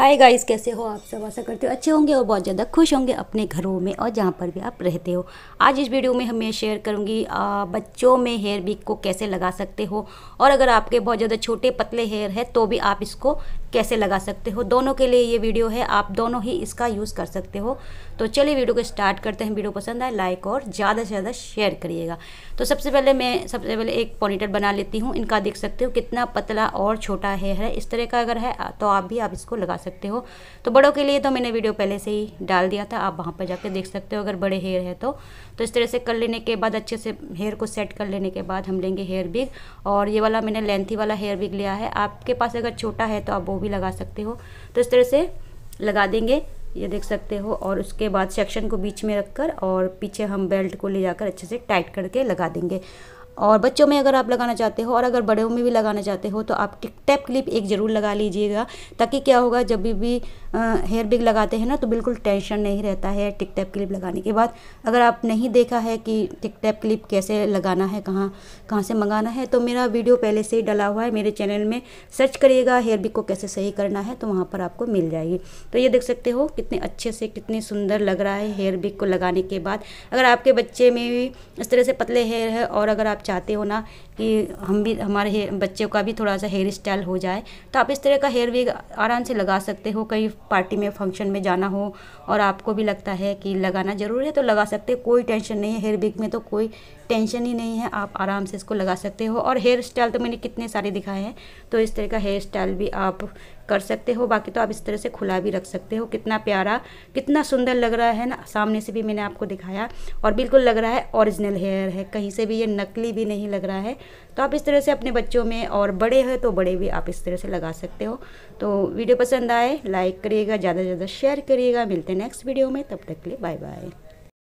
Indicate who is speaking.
Speaker 1: hi guys कैसे हो आप सब आशा करते हो अच्छे होंगे और बहुत ज़्यादा खुश होंगे अपने घरों में और जहाँ पर भी आप रहते हो आज इस वीडियो में हमें शेयर करूँगी बच्चों में हेयर बिक को कैसे लगा सकते हो और अगर आपके बहुत ज़्यादा छोटे पतले हेयर है तो भी आप इसको कैसे लगा सकते हो दोनों के लिए ये वीडियो है आप दोनों ही इसका यूज़ कर सकते हो तो चलिए वीडियो को स्टार्ट करते हैं वीडियो पसंद आए लाइक और ज़्यादा से ज़्यादा शेयर करिएगा तो सबसे पहले मैं सबसे पहले एक पोनीटर बना लेती हूँ इनका देख सकते हो कितना पतला और छोटा हेयर है इस तरह का अगर है तो आप भी आप इसको लगा सकते हो तो बड़ों के लिए तो मैंने वीडियो पहले से ही डाल दिया था आप वहाँ पर जाकर देख सकते हो अगर बड़े हेयर है तो तो इस तरह से कर लेने के बाद अच्छे से हेयर को सेट कर लेने के बाद हम लेंगे हेयर बिग और ये वाला मैंने लेंथी वाला हेयर बिग लिया है आपके पास अगर छोटा है तो आप वो भी लगा सकते हो तो इस तरह से लगा देंगे ये देख सकते हो और उसके बाद सेक्शन को बीच में रखकर और पीछे हम बेल्ट को ले जाकर अच्छे से टाइट करके लगा देंगे और बच्चों में अगर आप लगाना चाहते हो और अगर बड़ों में भी लगाना चाहते हो तो आप टैप क्लिप एक ज़रूर लगा लीजिएगा ताकि क्या होगा जब भी भी हेयर बिग लगाते हैं ना तो बिल्कुल टेंशन नहीं रहता है टिक टैप क्लिप लगाने के बाद अगर आप नहीं देखा है कि टिक टैप क्लिप कैसे लगाना है कहाँ कहाँ से मंगाना है तो मेरा वीडियो पहले से ही डला हुआ है मेरे चैनल में सर्च करिएगा हेयर बिग को कैसे सही करना है तो वहाँ पर आपको मिल जाएगी तो ये देख सकते हो कितने अच्छे से कितने सुंदर लग रहा है हेयर बिग को लगाने के बाद अगर आपके बच्चे में भी इस तरह से पतले हेयर है और अगर आप चाहते हो ना कि हम भी हमारे बच्चे का भी थोड़ा सा हेयर स्टाइल हो जाए तो आप इस तरह का हेयर वेग आराम से लगा सकते हो कहीं पार्टी में फंक्शन में जाना हो और आपको भी लगता है कि लगाना ज़रूरी है तो लगा सकते हो कोई टेंशन नहीं है हेयर वेग में तो कोई टेंशन ही नहीं है आप आराम से इसको लगा सकते हो और हेयर स्टाइल तो मैंने कितने सारे दिखाए हैं तो इस तरह का हेयर स्टाइल भी आप कर सकते हो बाकी तो आप इस तरह से खुला भी रख सकते हो कितना प्यारा कितना सुंदर लग रहा है ना सामने से भी मैंने आपको दिखाया और बिल्कुल लग रहा है ओरिजिनल हेयर है कहीं से भी ये नकली भी नहीं लग रहा है तो आप इस तरह से अपने बच्चों में और बड़े हैं तो बड़े भी आप इस तरह से लगा सकते हो तो वीडियो पसंद आए लाइक करिएगा ज़्यादा से ज़्यादा शेयर करिएगा मिलते हैं नेक्स्ट वीडियो में तब तक के लिए बाय बाय